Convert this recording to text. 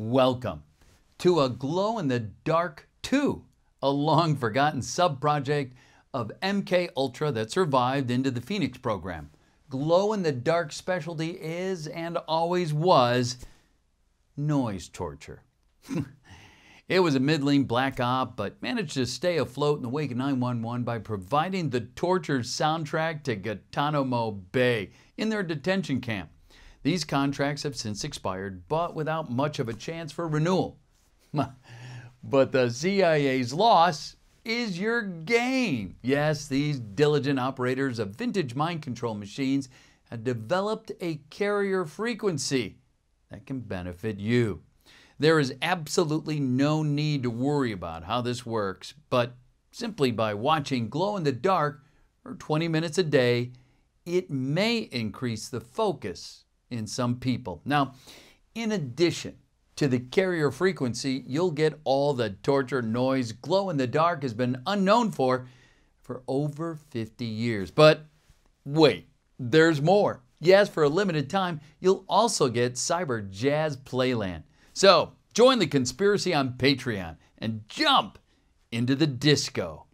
Welcome to a glow in the dark 2, a long forgotten sub-project of MK Ultra that survived into the Phoenix program. Glow in the dark specialty is and always was noise torture. It was a middling black op, but managed to stay afloat in the wake of 911 by providing the torture soundtrack to Guantanamo Bay in their detention camp. These contracts have since expired, but without much of a chance for renewal. but the CIA's loss is your gain. Yes, these diligent operators of vintage mind control machines have developed a carrier frequency that can benefit you. There is absolutely no need to worry about how this works, but simply by watching glow in the dark for 20 minutes a day, it may increase the focus in some people. Now, in addition to the carrier frequency, you'll get all the torture, noise, glow in the dark has been unknown for for over 50 years. But wait, there's more. Yes, for a limited time, you'll also get Cyber Jazz Playland. So join the conspiracy on Patreon and jump into the disco.